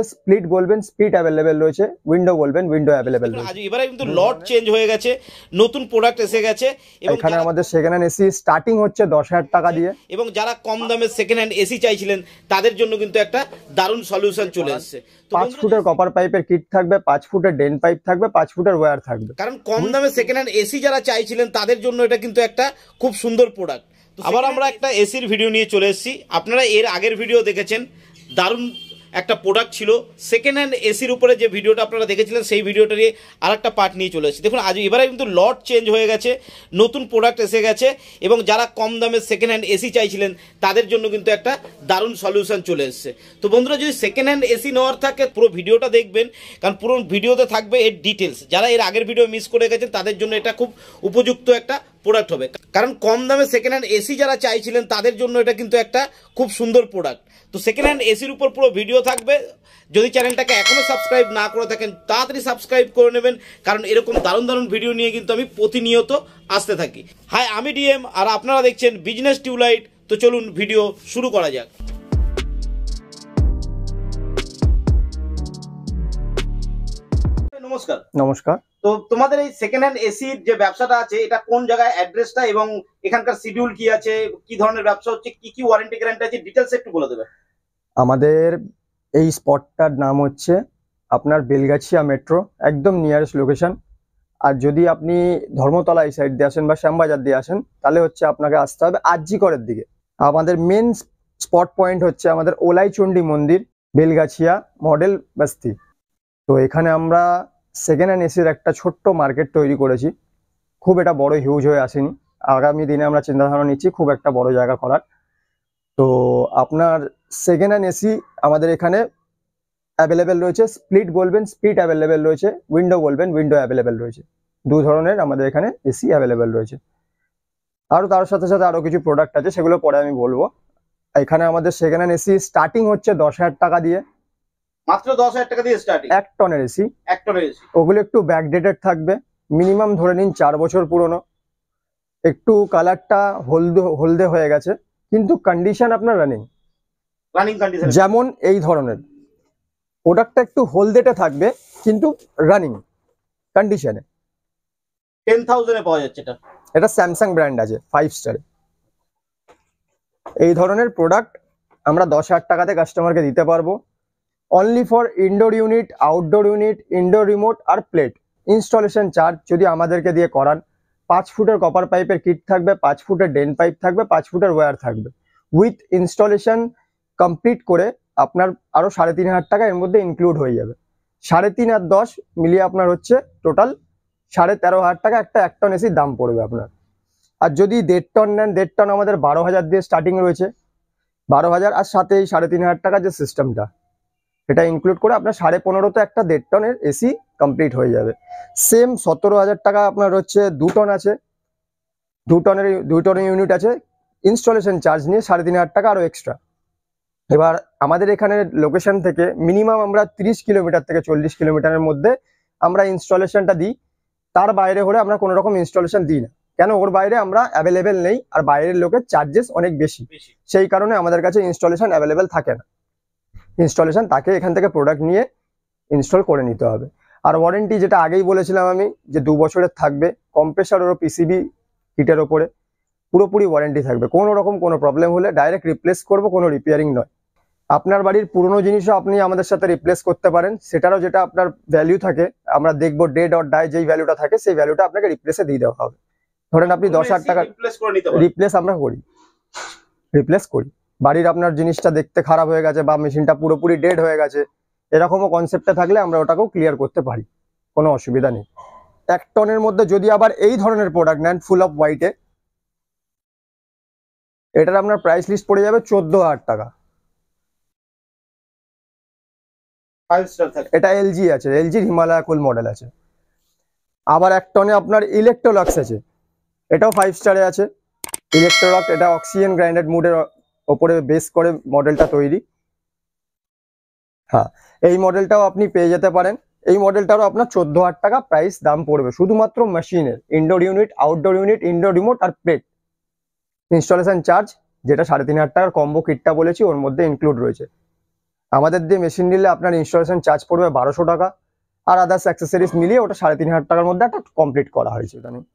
রয়েছে স্প্লিট বলবেন split available রয়েছে উইন্ডো বলবেন উইন্ডো অ্যাভেলেবেল রয়েছে এবারে কিন্তু লট চেঞ্জ হয়ে গেছে নতুন প্রোডাক্ট এসে গেছে এখানে আমাদের সেকেন্ড হ্যান্ড এসি স্টার্টিং হচ্ছে দশ হাজার টাকা দিয়ে এবং যারা কম দামে সেকেন্ড হ্যান্ড এসি চাইছিলেন তাদের জন্য কিন্তু একটা দারুণ সলিউশন চলে আসছে পাঁচ ফুটের কপার পাইপের কিট থাকবে পাঁচ ফুটের ডেন পাইপ থাকবে পাঁচ ফুটের ওয়্যার থাকবে কারণ কম দামে সেকেন্ড হ্যান্ড এসি যারা চাইছিলেন তাদের জন্য এটা কিন্তু একটা খুব সুন্দর প্রোডাক্ট আবার আমরা একটা এসির ভিডিও নিয়ে চলে এসেছি আপনারা এর আগের ভিডিও দেখেছেন দারুণ একটা প্রোডাক্ট ছিল সেকেন্ড হ্যান্ড এসির উপরে যে ভিডিওটা আপনারা দেখেছিলেন সেই ভিডিওটা নিয়ে আর একটা পার্ট নিয়ে চলে এসেছি দেখুন আজ এবারে কিন্তু লট চেঞ্জ হয়ে গেছে নতুন প্রোডাক্ট এসে গেছে এবং যারা কম দামে সেকেন্ড হ্যান্ড এসি চাইছিলেন তাদের জন্য কিন্তু একটা দারুণ সলিউশন চলে এসছে তো বন্ধুরা যদি সেকেন্ড হ্যান্ড এসি নেওয়ার থাকে পুরো ভিডিওটা দেখবেন কারণ পুরো ভিডিওতে থাকবে এর ডিটেলস যারা এর আগের ভিডিও মিস করে গেছেন তাদের জন্য এটা খুব উপযুক্ত একটা প্রোডাক্ট হবে কারণ কম দামে সেকেন্ড হ্যান্ড এসি যারা চাইছিলেন তাদের জন্য এটা কিন্তু একটা খুব সুন্দর প্রোডাক্ট তো সেকেন্ড হ্যান্ড এসির উপর পুরো ভিডিও থাকবে যদি চ্যানেলটাকে এখনও সাবস্ক্রাইব না করে থাকেন তাড়াতাড়ি সাবস্ক্রাইব করে নেবেন কারণ এরকম দারুণ দারুণ ভিডিও নিয়ে কিন্তু আমি প্রতিনিয়ত আসতে থাকি হাই আমি ডিএম আর আপনারা দেখছেন বিজনেস টিউলাইট তো চলুন ভিডিও শুরু করা যাক নমস্কার নমস্কার তো তোমাদের এই সেকেন্ড হ্যান্ড এসির যে ব্যবসাটা আছে এটা কোন জায়গায় অ্যাড্রেসটা এবং এখানকার শিডিউল কি আছে কি ধরনের ব্যবসা হচ্ছে কি কি ওয়ারেন্টি গ্যারান্টি আছে ডিটেলস একটু বলে দেবে আমাদের এই স্পটটার নাম হচ্ছে আপনার বেলগাছিয়া মেট্রো একদম নিয়ারেস্ট লোকেশান আর যদি আপনি ধর্মতলা এই সাইড দিয়ে আসেন বা শ্যামবাজার দিয়ে আসেন তাহলে হচ্ছে আপনাকে আসতে হবে করের দিকে আমাদের মেন স্পট পয়েন্ট হচ্ছে আমাদের ওলাইচন্ডী মন্দির বেলগাছিয়া মডেল বাস্তি তো এখানে আমরা সেকেন্ড হ্যান্ড এসির একটা ছোট্ট মার্কেট তৈরি করেছি খুব এটা বড় হিউজ হয়ে আসেনি আগামী দিনে আমরা চিন্তাধারণা নিচ্ছি খুব একটা বড় জায়গা করার তো আপনার সেকেন্ড হ্যান্ড এসি আমাদের এখানে অ্যাভেলেবেল রয়েছে স্প্লিট বলবেন স্প্লিট অ্যাভেলেবেল রয়েছে উইন্ডো বলবেন উইন্ডো অ্যাভেলেবেল রয়েছে দু ধরনের আমাদের এখানে এসি অ্যাভেলেবেল রয়েছে আরও তার সাথে সাথে আরও কিছু প্রোডাক্ট আছে সেগুলো পরে আমি বলবো এখানে আমাদের সেকেন্ড হ্যান্ড এসি স্টার্টিং হচ্ছে দশ হাজার টাকা দিয়ে মাত্র দশ হাজার টাকা দিয়ে এক টনের এসি ওগুলো একটু থাকবে মিনিমাম ধরে নিন চার বছর পুরনো একটু কালারটা হলদে হলদে হয়ে গেছে কিন্তু কন্ডিশন আপনার রানিং রানিং কন্ডিশন যেমন এই ধরনের প্রোডাক্টটা একটু হোল্ডেটে থাকবে কিন্তু রানিং কন্ডিশনে 10000 এ পাওয়া যাচ্ছে এটা এটা স্যামসাং ব্র্যান্ড আছে 5 স্টারে এই ধরনের প্রোডাক্ট আমরা 10000 টাকাতে কাস্টমারকে দিতে পারবো only for indoor unit outdoor unit indoor remote আর প্লেট ইনস্টলেশন চার্জ যদি আমাদেরকে দিয়ে করান পাঁচ ফুটের কপার পাইপের কিট থাকবে পাঁচ ফুটের ডেন পাইপ থাকবে পাঁচ ফুটের ওয়্যার থাকবে উইথ ইনস্টলেশন কমপ্লিট করে আপনার আরও সাড়ে তিন হাজার টাকা এর মধ্যে ইনক্লুড হয়ে যাবে সাড়ে তিন আর দশ মিলিয়ে আপনার হচ্ছে টোটাল সাড়ে তেরো হাজার টাকা একটা এক টন এসির দাম পড়বে আপনার আর যদি দেড় টন নেন দেড় টন আমাদের বারো হাজার দিয়ে স্টার্টিং রয়েছে বারো হাজার আর সাথে সাড়ে তিন হাজার টাকা যে সিস্টেমটা এটা ইনক্লুড করে আপনার সাড়ে পনেরোতে একটা দেড় টনের এসি কমপ্লিট হয়ে যাবে সেম সতেরো হাজার টাকা আপনার হচ্ছে দু টন আছে দু টনের দু টনের ইউনিট আছে ইনস্টলেশন চার্জ নিয়ে সাড়ে তিন হাজার টাকা আরও এক্সট্রা এবার আমাদের এখানে লোকেশন থেকে মিনিমাম আমরা তিরিশ কিলোমিটার থেকে চল্লিশ কিলোমিটারের মধ্যে আমরা ইনস্টলেশনটা দিই তার বাইরে হলে আমরা কোনো রকম ইনস্টলেশন দিই না কেন ওর বাইরে আমরা অ্যাভেলেবেল নেই আর বাইরের লোকের চার্জেস অনেক বেশি সেই কারণে আমাদের কাছে ইনস্টলেশন অ্যাভেলেবেল থাকে না ইনস্টলেশন তাকে এখান থেকে প্রোডাক্ট নিয়ে ইনস্টল করে নিতে হবে আর ওয়ারেন্টি যেটা আগেই বলেছিলাম আমি যে দু বছরের থাকবে কম্প্রেসার ও পিসিবি হিটের ওপরে পুরোপুরি ওয়ারেন্টি থাকবে কোনো রকম কোনো প্রবলেম হলে ডাইরেক্ট রিপ্লেস করব কোনো রিপেয়ারিং নয় আপনার বাড়ির পুরনো জিনিসও আপনি আমাদের সাথে রিপ্লেস করতে পারেন সেটারও যেটা আপনার ভ্যালু থাকে আমরা দেখবো ডেড অর ডাই যেই ভ্যালুটা থাকে সেই ভ্যালুটা আপনাকে রিপ্লেসে দিয়ে দেওয়া হবে ধরেন আপনি দশ হাজার টাকা রিপ্লেস আমরা করি রিপ্লেস করি বাড়ির আপনার জিনিসটা দেখতে খারাপ হয়ে গেছে বা মেশিনটা পুরোপুরি ডেড হয়ে গেছে এরকমও কনসেপ্টে থাকলে আমরা ওটাকেও ক্লিয়ার করতে পারি কোনো অসুবিধা নেই এক টনের মধ্যে যদি আবার এই ধরনের প্রোডাক্ট নেন ফুল অফ হোয়াইটে এটার আপনার প্রাইস লিস্ট পড়ে যাবে চোদ্দ হাজার টাকা এটা এলজি আছে এলজির হিমালয়া কুল মডেল আছে আবার এক টনে আপনার ইলেকট্রোলক্স আছে এটাও ফাইভ স্টারে আছে ইলেকট্রোলক্স এটা অক্সিজেন গ্রাইন্ডেড মুডের ওপরে বেস করে মডেলটা তৈরি হ্যাঁ এই মডেলটাও আপনি পেয়ে যেতে পারেন এই মডেলটারও আপনার চোদ্দ হাজার টাকা প্রাইস দাম পড়বে শুধুমাত্র মেশিনের indoor unit outdoor unit indoor remote আর প্লেট ইনস্টলেশন চার্জ যেটা সাড়ে তিন হাজার টাকার কম্বো কিটটা বলেছি ওর মধ্যে ইনক্লুড রয়েছে আমাদের দিয়ে মেশিন নিলে আপনার ইনস্টলেশন চার্জ পড়বে বারোশো টাকা আর আদার্স অ্যাক্সেসরিজ মিলিয়ে ওটা সাড়ে তিন হাজার টাকার মধ্যে একটা কমপ্লিট করা হয়েছে ওটা নিয়ে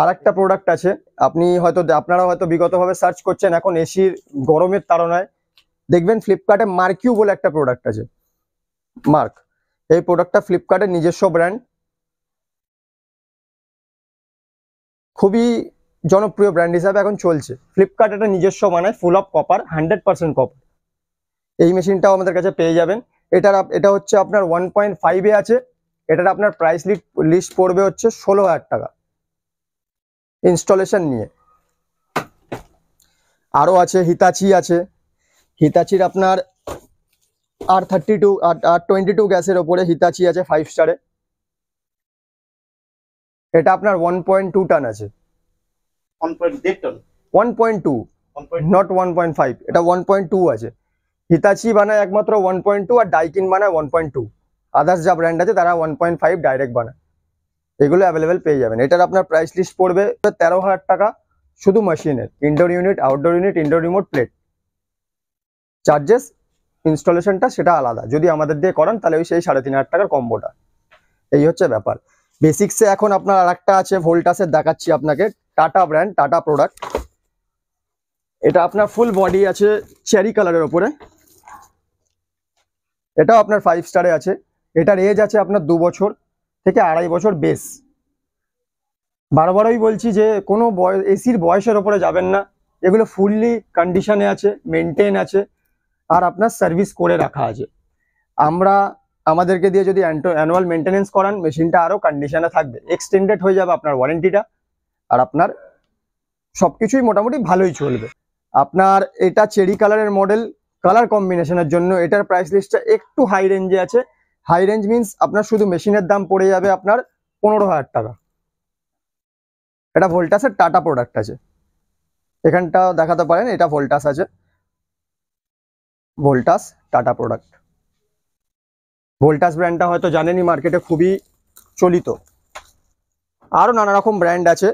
আর একটা প্রোডাক্ট আছে আপনি হয়তো আপনারা হয়তো বিগতভাবে সার্চ করছেন এখন এসির গরমের তাড়নায় দেখবেন ফ্লিপকার্টে মার্কিউ বলে একটা প্রোডাক্ট আছে মার্ক এই প্রোডাক্টটা ফ্লিপকার্টের নিজস্ব ব্র্যান্ড খুবই জনপ্রিয় ব্র্যান্ড হিসাবে এখন চলছে ফ্লিপকার্ট এটা নিজস্ব বানায় full of copper hundred percent copper এই মেশিনটাও আমাদের কাছে পেয়ে যাবেন এটার এটা হচ্ছে আপনার ওয়ান পয়েন্ট ফাইভে আছে এটার আপনার প্রাইস লিস্ট পড়বে হচ্ছে ষোলো হাজার টাকা ইনস্টলেশন নিয়ে আরও আছে হিতাচি আছে হিতাচির আপনার আর থার্টি টু আর টোয়েন্টি টু গ্যাসের ওপরে হিতাচি আছে ফাইভ স্টারে এটা আপনার ওয়ান পয়েন্ট টু টান আছে one point two not one point five এটা ওয়ান পয়েন্ট টু আছে হিতাচি বানায় একমাত্র ওয়ান পয়েন্ট টু আর ডাইকিন বানায় ওয়ান পয়েন্ট টু আদার্স যা ব্র্যান্ড আছে তারা ওয়ান পয়েন্ট ফাইভ ডাইরেক্ট বানায় এগুলো অ্যাভেলেবেল পেয়ে যাবেন এটার আপনার প্রাইস লিস্ট পড়বে তেরো হাজার টাকা শুধু মেশিনের indoor unit outdoor unit indoor remote plate charges ইনস্টলেশনটা সেটা আলাদা যদি আমাদের দিয়ে করান তাহলে ওই সেই সাড়ে তিন হাজার টাকার কম্বোটা এই হচ্ছে ব্যাপার বেসিক্সে এখন আপনার আর একটা আছে ভোল্টাসের দেখাচ্ছি আপনাকে টাটা ব্র্যান্ড টাটা প্রোডাক্ট এটা আপনার ফুল বডি আছে চেরি কালারের ওপরে এটাও আপনার ফাইভ স্টারে আছে এটার এজ আছে আপনার দু বছর থেকে আড়াই বছর বেশ বারবারই বলছি যে কোনো এসির বয়সের ওপরে যাবেন না এগুলো ফুললি কন্ডিশনে আছে মেনটেন আছে আর আপনার সার্ভিস করে রাখা আছে আমরা আমাদেরকে দিয়ে যদি অ্যানুয়াল মেনটেনেন্স করান মেশিনটা আরও কন্ডিশনে থাকবে এক্সটেন্ডেড হয়ে যাবে আপনার ওয়ারেন্টিটা আর আপনার সব কিছুই মোটামুটি ভালোই চলবে আপনার এটা চেরি কালারের মডেল কালার কম্বিনেশনের জন্য এটার প্রাইস লিস্টটা একটু হাই রেঞ্জে আছে হাই রেঞ্জ মিনস আপনার শুধু মেশিনের দাম পড়ে যাবে আপনার পনেরো হাজার টাকা এটা ভোল্টাসের টাটা প্রোডাক্ট আছে এখানটা দেখাতে পারেন এটা ভোল্টাস আছে ভোল্টাস টাটা প্রোডাক্ট ভোল্টাস ব্র্যান্ডটা হয়তো জানেনি মার্কেটে খুবই চলিত আরও নানা রকম ব্র্যান্ড আছে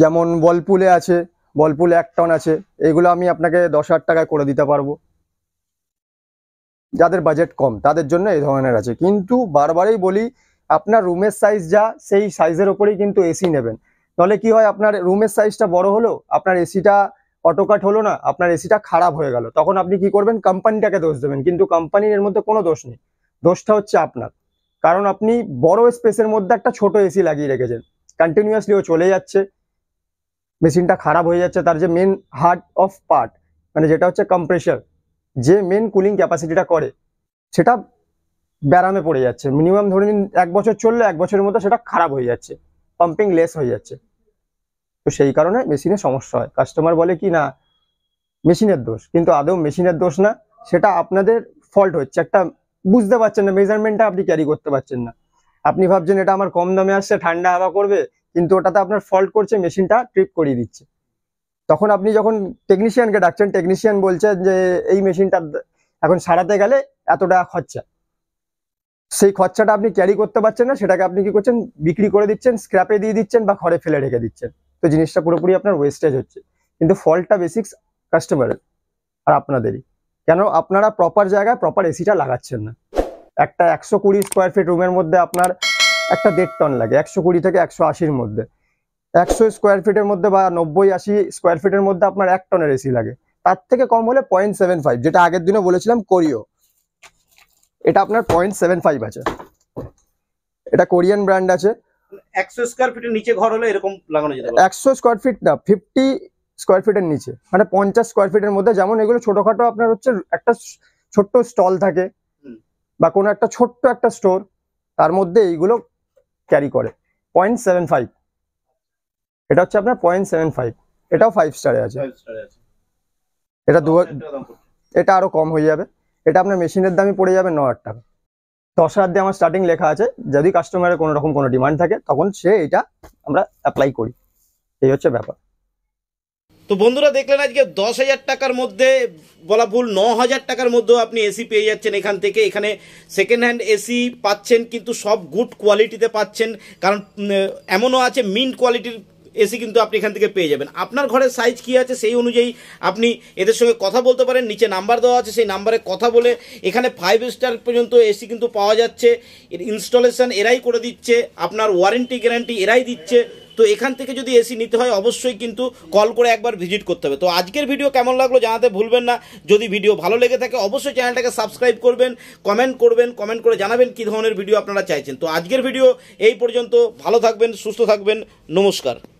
যেমন বলপুলে আছে বলপুলে এক টন আছে এগুলো আমি আপনাকে দশ হাজার টাকায় করে দিতে পারবো যাদের বাজেট কম তাদের জন্য এই ধরনের আছে কিন্তু বারবারই বলি আপনার রুমের সাইজ যা সেই সাইজের ওপরেই কিন্তু এসি নেবেন তাহলে কি হয় আপনার রুমের সাইজটা বড় হলো আপনার এসিটা অটোকাট হলো না আপনার এসিটা খারাপ হয়ে গেল তখন আপনি কি করবেন কোম্পানিটাকে দোষ দেবেন কিন্তু কোম্পানির এর মধ্যে কোনো দোষ নেই দোষটা হচ্ছে আপনার কারণ আপনি বড় স্পেসের মধ্যে একটা ছোট এসি লাগিয়ে রেখেছেন কন্টিনিউয়াসলি ও চলে যাচ্ছে মেশিনটা খারাপ হয়ে যাচ্ছে তার যে মেন হার্ট অফ পার্ট মানে যেটা হচ্ছে কম্প্রেসার যে মেন কুলিং ক্যাপাসিটিটা করে সেটা ব্যারামে পড়ে যাচ্ছে মিনিমাম ধরে নিন এক বছর চললে এক বছরের মধ্যে সেটা খারাপ হয়ে যাচ্ছে পাম্পিং লেস হয়ে যাচ্ছে তো সেই কারণে মেশিনে সমস্যা হয় কাস্টমার বলে কি না মেশিনের দোষ কিন্তু আদৌ মেশিনের দোষ না সেটা আপনাদের ফল্ট হচ্ছে একটা বুঝতে পারছেন না মেজারমেন্টটা আপনি ক্যারি করতে পারছেন না আপনি ভাবছেন এটা আমার কম দামে আসছে ঠান্ডা হাওয়া করবে কিন্তু ওটাতে আপনার ফল্ট করছে মেশিনটা ট্রিপ করিয়ে দিচ্ছে তখন আপনি যখন টেকনিশিয়ানকে ডাকছেন টেকনিশিয়ান বলছেন যে এই মেশিনটা এখন সারাতে গেলে এতটা খরচা সেই খরচাটা আপনি ক্যারি করতে পারছেন না সেটাকে আপনি কি করছেন বিক্রি করে দিচ্ছেন স্ক্র্যাপে দিয়ে দিচ্ছেন বা ঘরে ফেলে রেখে দিচ্ছেন তো জিনিসটা পুরোপুরি আপনার ওয়েস্টেজ হচ্ছে কিন্তু ফলটা বেসিক্স কাস্টমারের আর আপনাদেরই কেন আপনারা প্রপার জায়গায় প্রপার এসিটা লাগাচ্ছেন না একটা একশো কুড়ি স্কোয়ার ফিট রুমের মধ্যে আপনার একটা দেড় টন লাগে একশো কুড়ি থেকে একশো আশির মধ্যে একশো স্কোয়ার ফিটের মধ্যে বা নব্বই আশি স্কোয়ার ফিটের মধ্যে আপনার এক টনের এসি লাগে তার থেকে কম হলে পয়েন্ট সেভেন ফাইভ যেটা আগের দিনে বলেছিলাম কোরিও এটা আপনার পয়েন্ট সেভেন ফাইভ আছে এটা কোরিয়ান ব্র্যান্ড আছে একশো স্কোয়ার ফিটের নিচে ঘর হলে এরকম লাগানো যাবে একশো স্কোয়ার ফিট না ফিফটি স্কোয়ার ফিটের নিচে মানে পঞ্চাশ স্কোয়ার ফিটের মধ্যে যেমন এগুলো ছোটখাটো আপনার হচ্ছে একটা ছোট্ট স্টল থাকে বা কোনো একটা ছোট্ট একটা স্টোর তার মধ্যে এইগুলো ক্যারি করে পয়েন্ট সেভেন ফাইভ এটা হচ্ছে আপনার পয়েন্ট সেভেন ফাইভ এটাও ফাইভ স্টারে আছে এটা দু এটা আরও কম হয়ে যাবে এটা আপনার মেশিনের দামই পড়ে যাবে ন হাজার টাকা দশ হাজার দিয়ে আমার স্টার্টিং লেখা আছে যদি কাস্টমারের কোনো রকম কোনো ডিমান্ড থাকে তখন সে এটা আমরা অ্যাপ্লাই করি এই হচ্ছে ব্যাপার তো বন্ধুরা দেখলেন আজকে দশ হাজার টাকার মধ্যে বলা ভুল ন হাজার টাকার মধ্যেও আপনি এসি পেয়ে যাচ্ছেন এখান থেকে এখানে সেকেন্ড হ্যান্ড এসি পাচ্ছেন কিন্তু সব গুড কোয়ালিটিতে পাচ্ছেন কারণ এমনও আছে মিন কোয়ালিটির এসি কিন্তু আপনি এখান থেকে পেয়ে যাবেন আপনার ঘরের সাইজ কী আছে সেই অনুযায়ী আপনি এদের সঙ্গে কথা বলতে পারেন নিচে নাম্বার দেওয়া আছে সেই নাম্বারে কথা বলে এখানে ফাইভ স্টার পর্যন্ত এসি কিন্তু পাওয়া যাচ্ছে এর ইনস্টলেশন এরাই করে দিচ্ছে আপনার ওয়ারেন্টি গ্যারান্টি এরাই দিচ্ছে তো এখান থেকে যদি এসি নিতে হয় অবশ্যই কিন্তু কল করে একবার ভিজিট করতে হবে তো আজকের ভিডিও কেমন লাগলো জানাতে ভুলবেন না যদি ভিডিও ভালো লেগে থাকে অবশ্যই চ্যানেলটাকে সাবস্ক্রাইব করবেন কমেন্ট করবেন কমেন্ট করে জানাবেন কী ধরনের ভিডিও আপনারা চাইছেন তো আজকের ভিডিও এই পর্যন্ত ভালো থাকবেন সুস্থ থাকবেন নমস্কার